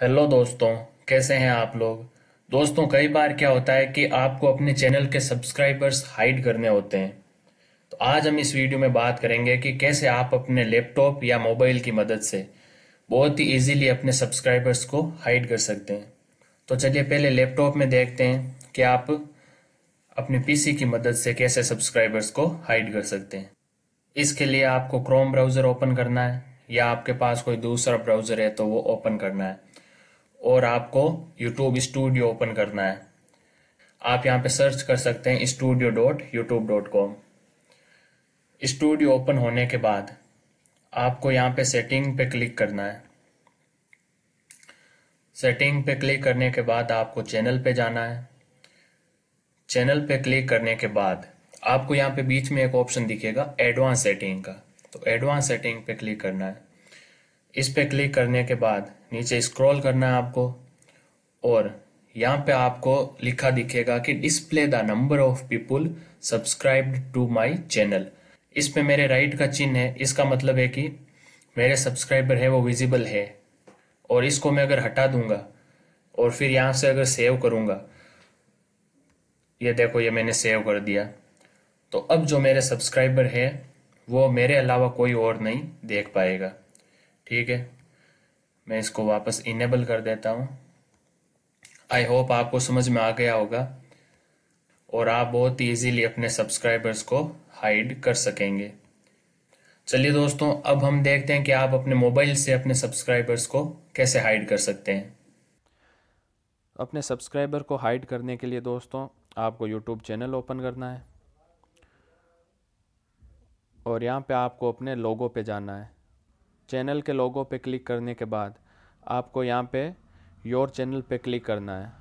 hello दोस्तों कैसे हैं आप लोग दोस्तों कई बार क्या होता है कि आपको अपने चैनल के सब्सक्राइबर्स हाइड करने होते हैं तो आज हम इस वीडियो में बात करेंगे कि कैसे आप अपने लैपटॉप या मोबाइल की मदद से बहुत ही इजीली अपने सब्सक्राइबर्स को हाइड कर सकते हैं तो चलिए पहले लैपटॉप में देखते हैं कि आप अपने पी की मदद से कैसे सब्सक्राइबर्स को हाइड कर सकते हैं इसके लिए आपको क्रोम ब्राउज़र ओपन करना है या आपके पास कोई दूसरा ब्राउज़र है तो वो ओपन करना है और आपको यूट्यूब स्टूडियो ओपन करना है आप यहाँ पे सर्च कर सकते हैं studio dot YouTube dot com studio open होने के बाद आपको यहाँ पे सेटिंग पे क्लिक करना है सेटिंग पे क्लिक करने के बाद आपको चैनल पे जाना है चैनल पे क्लिक करने के बाद आपको यहाँ पे बीच में एक ऑप्शन दिखेगा एडवांस सेटिंग का तो एडवांस सेटिंग पे क्लिक करना है इस पे क्लिक करने के बाद नीचे स्क्रॉल करना है आपको और यहाँ पे आपको लिखा दिखेगा कि display the number of people subscribed to my channel इस पे मेरे राइट का चिन्ह है इसका मतलब है कि मेरे सब्सक्राइबर है वो विजिबल है और इसको मैं अगर हटा दूंगा और फिर यहाँ से अगर सेव करूँगा ये देखो ये मैंने सेव कर दिया तो अब जो मेरे सब्सक्राइबर है वो मेरे अलावा कोई और नहीं देख पाएगा ठीक है मैं इसको वापस इनेबल कर देता हूँ आई होप आपको समझ में आ गया होगा और आप बहुत ईजीली अपने सब्सक्राइबर्स को हाइड कर सकेंगे चलिए दोस्तों अब हम देखते हैं कि आप अपने मोबाइल से अपने सब्सक्राइबर्स को कैसे हाइड कर सकते हैं अपने सब्सक्राइबर को हाइड करने के लिए दोस्तों आपको यूट्यूब चैनल ओपन करना है और यहाँ पे आपको अपने लोगों पे जाना है चैनल के लोगों पे क्लिक करने के बाद आपको यहाँ पे योर चैनल पे क्लिक करना है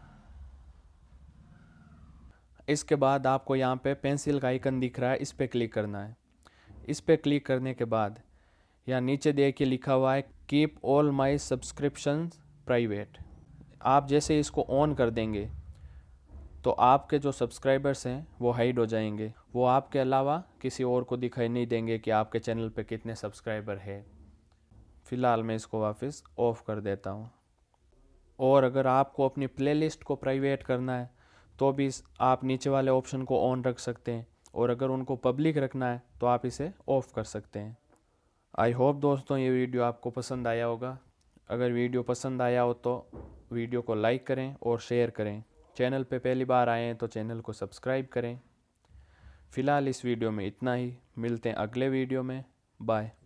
इसके बाद आपको यहाँ पे पेंसिल का आइकन दिख रहा है इस पर क्लिक करना है इस पर क्लिक करने के बाद यहाँ नीचे देखिए लिखा हुआ है keep all my subscription private आप जैसे इसको ऑन कर देंगे तो आपके जो सब्सक्राइबर्स हैं वो हाइड हो जाएंगे वो आपके अलावा किसी और को दिखाई नहीं देंगे कि आपके चैनल पे कितने सब्सक्राइबर है फ़िलहाल मैं इसको वापस ऑफ़ कर देता हूँ और अगर आपको अपनी प्लेलिस्ट को प्राइवेट करना है तो भी आप नीचे वाले ऑप्शन को ऑन रख सकते हैं और अगर उनको पब्लिक रखना है तो आप इसे ऑफ़ कर सकते हैं आई होप दोस्तों ये वीडियो आपको पसंद आया होगा अगर वीडियो पसंद आया हो तो वीडियो को लाइक करें और शेयर करें चैनल पे पहली बार आए हैं तो चैनल को सब्सक्राइब करें फ़िलहाल इस वीडियो में इतना ही मिलते हैं अगले वीडियो में बाय